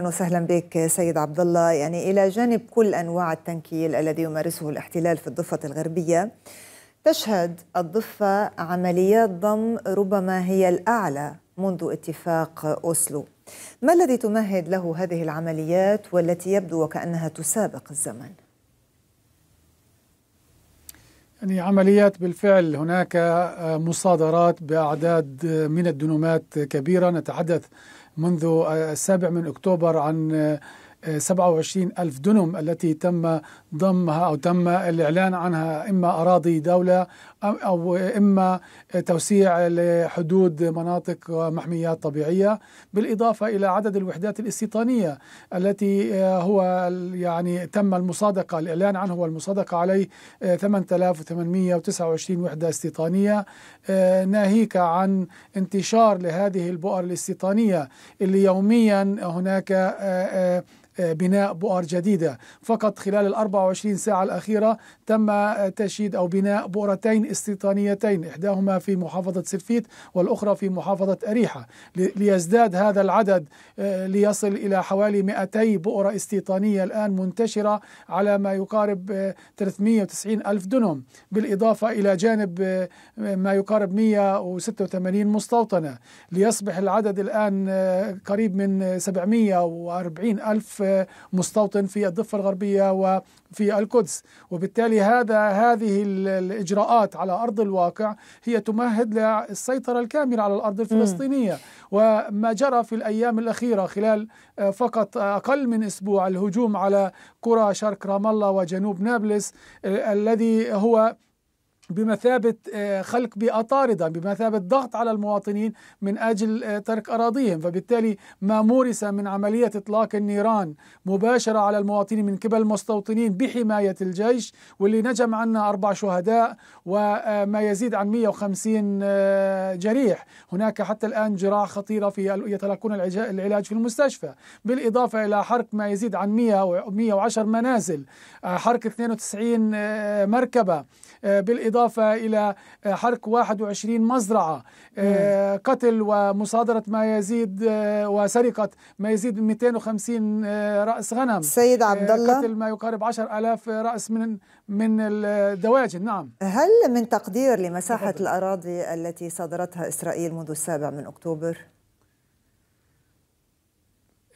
اهلا وسهلا بك سيد عبد الله يعني الى جانب كل انواع التنكيل الذي يمارسه الاحتلال في الضفه الغربيه تشهد الضفه عمليات ضم ربما هي الاعلى منذ اتفاق اوسلو ما الذي تمهد له هذه العمليات والتي يبدو وكانها تسابق الزمن يعني عمليات بالفعل هناك مصادرات باعداد من الدنومات كبيره نتحدث منذ السابع من أكتوبر عن 27 ألف دنم التي تم ضمها أو تم الإعلان عنها إما أراضي دولة أو إما توسيع لحدود مناطق محميات طبيعية بالإضافة إلى عدد الوحدات الاستيطانية التي هو يعني تم المصادقة الإعلان عنه والمصادقة عليه 8829 آه، وحدة استيطانية آه، ناهيك عن انتشار لهذه البؤر الاستيطانية اللي يوميا هناك آه، آه، بناء بؤر جديدة فقط خلال ال 24 ساعة الأخيرة تم آه، تشييد أو بناء بؤرتين استيطانيتين إحداهما في محافظة سرفيت والأخرى في محافظة أريحة ليزداد هذا العدد آه، ليصل إلى حوالي 200 بؤرة استيطانية الآن منتشرة على ما يقارب 390 ألف دنم بالإضافة إلى جانب ما يقارب 186 مستوطنة ليصبح العدد الآن قريب من 740 ألف مستوطن في الضفة الغربية وفي القدس وبالتالي هذا هذه الإجراءات على أرض الواقع هي تمهد للسيطرة الكاملة على الأرض الفلسطينية وما جرى في الأيام الأخيرة خلال آه، فقط أقل من أسبوع الهجوم على قرى شرق رام الله وجنوب نابلس الذي هو بمثابة آه، خلق بيئة طاردة بمثابة ضغط على المواطنين من أجل آه، ترك أراضيهم فبالتالي ما مورس من عملية إطلاق النيران مباشرة على المواطنين من قبل المستوطنين بحماية الجيش واللي نجم عنا أربع شهداء وما آه، يزيد عن 150 جريح هناك حتى الآن جراح خطيرة في يتلقون العلاج في المستشفى بالإضافة إلى حرق ما يزيد عن 100 110 منازل حرق 92 مركبة بالإضافة بالإضافة إلى آه، حرق 21 مزرعة آه، مم. قتل ومصادرة ما يزيد آه، وسرقة ما يزيد 250 رأس غنم سيد عبد الله قتل ما يقارب 10000 رأس من من الدواجن نعم هل من تقدير لمساحة الأراضي التي صادرتها إسرائيل منذ السابع من أكتوبر؟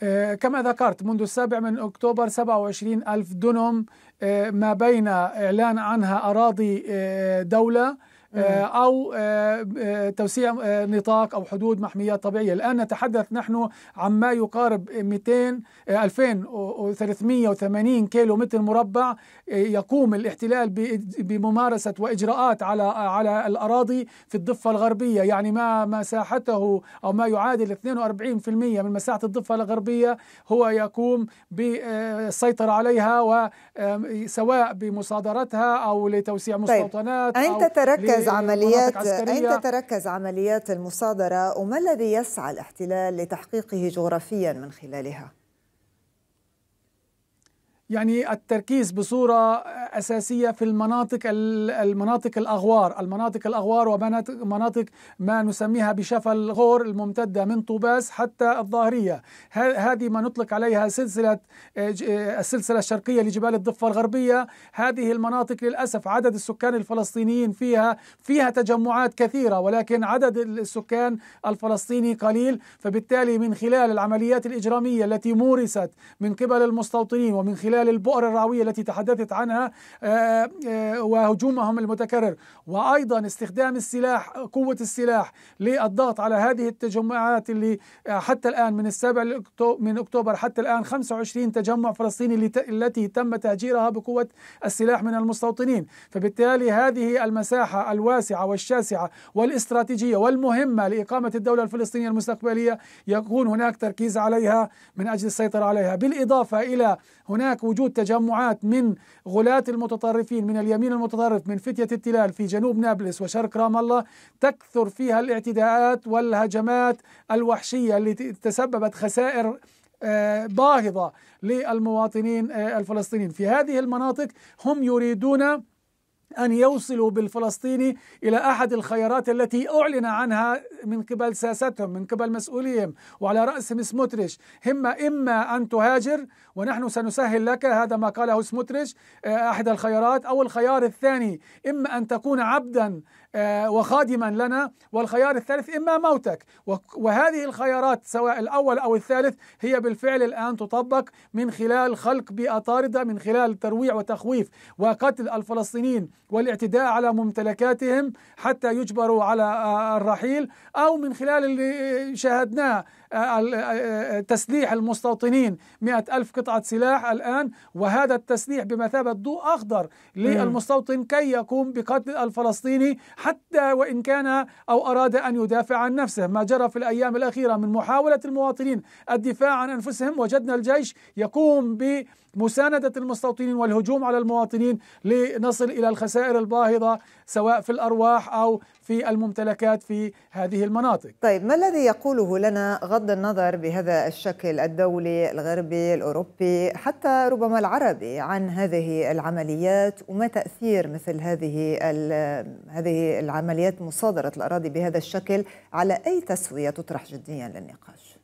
آه، كما ذكرت منذ السابع من أكتوبر 27 ألف دونم آه، ما بين إعلان عنها أراضي آه، دولة آه، أو آه، آه، توسيع نطاق أو حدود محميات طبيعية الآن نتحدث نحن عن ما يقارب 200 2380 كيلو متر مربع يقوم الاحتلال بممارسة وإجراءات على على الأراضي في الضفة الغربية يعني ما مساحته أو ما يعادل 42% من مساحة الضفة الغربية هو يقوم بالسيطرة عليها وسواء بمصادرتها أو لتوسيع طيب، مستوطنات طيب. أنت تركز تركز عمليات أين تتركز عمليات المصادرة وما الذي يسعى الاحتلال لتحقيقه جغرافيا من خلالها؟ يعني التركيز بصورة أساسية في المناطق المناطق الأغوار المناطق الأغوار ومناطق ما نسميها بشفا الغور الممتدة من طوباس حتى الظاهرية هذه ما نطلق عليها سلسلة آه، آه، السلسلة الشرقية لجبال الضفة الغربية هذه المناطق للأسف عدد السكان الفلسطينيين فيها فيها تجمعات كثيرة ولكن عدد السكان الفلسطيني قليل فبالتالي من خلال العمليات الإجرامية التي مورست من قبل المستوطنين ومن خلال البؤر الرعوية التي تحدثت عنها آه، آه، وهجومهم المتكرر وأيضا استخدام السلاح قوة السلاح للضغط على هذه التجمعات اللي آه، حتى الآن من السابع من أكتوبر حتى الآن 25 تجمع فلسطيني التي تم تهجيرها بقوة السلاح من المستوطنين فبالتالي هذه المساحة الواسعة والشاسعة والاستراتيجية والمهمة لإقامة الدولة الفلسطينية المستقبلية يكون هناك تركيز عليها من أجل السيطرة عليها بالإضافة إلى هناك وجود تجمعات من غلات المتطرفين من اليمين المتطرف من فتية التلال في جنوب نابلس وشرق رام الله تكثر فيها الاعتداءات والهجمات الوحشية التي تسببت خسائر آه، باهظة للمواطنين آه، الفلسطينيين في هذه المناطق هم يريدون أن يوصلوا بالفلسطيني إلى أحد الخيارات التي أعلن عنها من قبل ساستهم من قبل مسؤوليهم وعلى رأسهم سموتريش هم إما أن تهاجر ونحن سنسهل لك هذا ما قاله سموتريش آه، أحد الخيارات أو الخيار الثاني إما أن تكون عبدا آه، وخادما لنا والخيار الثالث إما موتك وهذه الخيارات سواء الأول أو الثالث هي بالفعل الآن تطبق من خلال خلق بيئة طاردة من خلال ترويع وتخويف وقتل الفلسطينيين والاعتداء على ممتلكاتهم حتى يجبروا على آه، الرحيل أو من خلال اللي شاهدناه آه، تسليح المستوطنين مئة ألف قطعة سلاح الآن وهذا التسليح بمثابة ضوء أخضر للمستوطن كي يقوم بقتل الفلسطيني حتى وإن كان أو أراد أن يدافع عن نفسه ما جرى في الأيام الأخيرة من محاولة المواطنين الدفاع عن أنفسهم وجدنا الجيش يقوم بمساندة المستوطنين والهجوم على المواطنين لنصل إلى الخسائر الباهظة سواء في الأرواح أو في الممتلكات في هذه المناطق طيب ما الذي يقوله لنا غض النظر بهذا الشكل الدولي الغربي الأوروبي حتى ربما العربي عن هذه العمليات وما تأثير مثل هذه هذه لعمليات مصادرة الأراضي بهذا الشكل على أي تسوية تطرح جديا للنقاش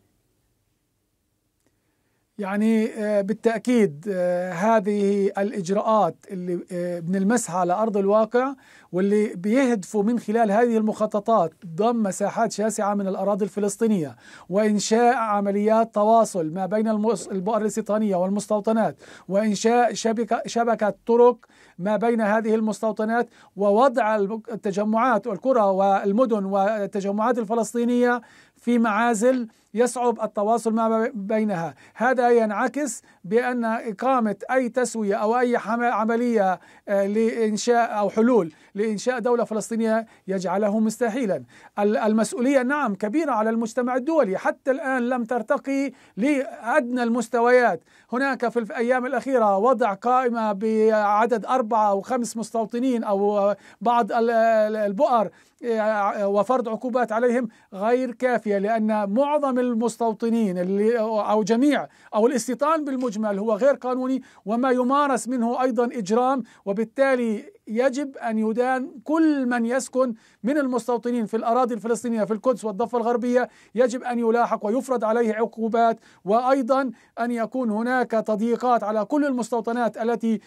يعني آه، بالتأكيد آه، هذه الإجراءات اللي بنلمسها آه، على أرض الواقع واللي بيهدفوا من خلال هذه المخططات ضم مساحات شاسعة من الأراضي الفلسطينية وإنشاء عمليات تواصل ما بين البؤر الاستيطانية والمستوطنات وإنشاء شبكة, شبكة طرق ما بين هذه المستوطنات ووضع التجمعات والقرى والمدن والتجمعات الفلسطينية في معازل يصعب التواصل ما بينها هذا ينعكس بأن إقامة أي تسوية أو أي عملية آه، لإنشاء أو حلول لإنشاء دولة فلسطينية يجعله مستحيلا المسؤولية نعم كبيرة على المجتمع الدولي حتى الآن لم ترتقي لأدنى المستويات هناك في الأيام الأخيرة وضع قائمة بعدد أربعة أو خمس مستوطنين أو بعض البؤر آه، وفرض عقوبات عليهم غير كافية العربية لأن معظم المستوطنين اللي أو جميع أو الاستيطان بالمجمل هو غير قانوني وما يمارس منه أيضا إجرام وبالتالي يجب أن يدان كل من يسكن من المستوطنين في الأراضي الفلسطينية في القدس والضفة الغربية يجب أن يلاحق ويفرض عليه عقوبات وأيضا أن يكون هناك تضييقات على كل المستوطنات التي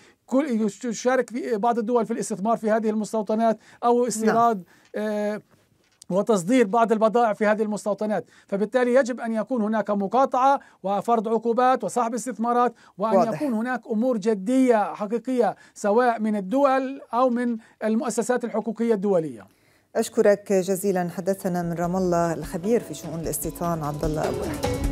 يشارك في بعض الدول في الاستثمار في هذه المستوطنات أو استيراد نعم. آه، وتصدير بعض البضائع في هذه المستوطنات فبالتالي يجب أن يكون هناك مقاطعة وفرض عقوبات وسحب استثمارات وأن واضح. يكون هناك أمور جدية حقيقية سواء من الدول أو من المؤسسات الحقوقية الدولية أشكرك جزيلا حدثنا من رام الله الخبير في شؤون الاستيطان عبد الله أبو أحمد.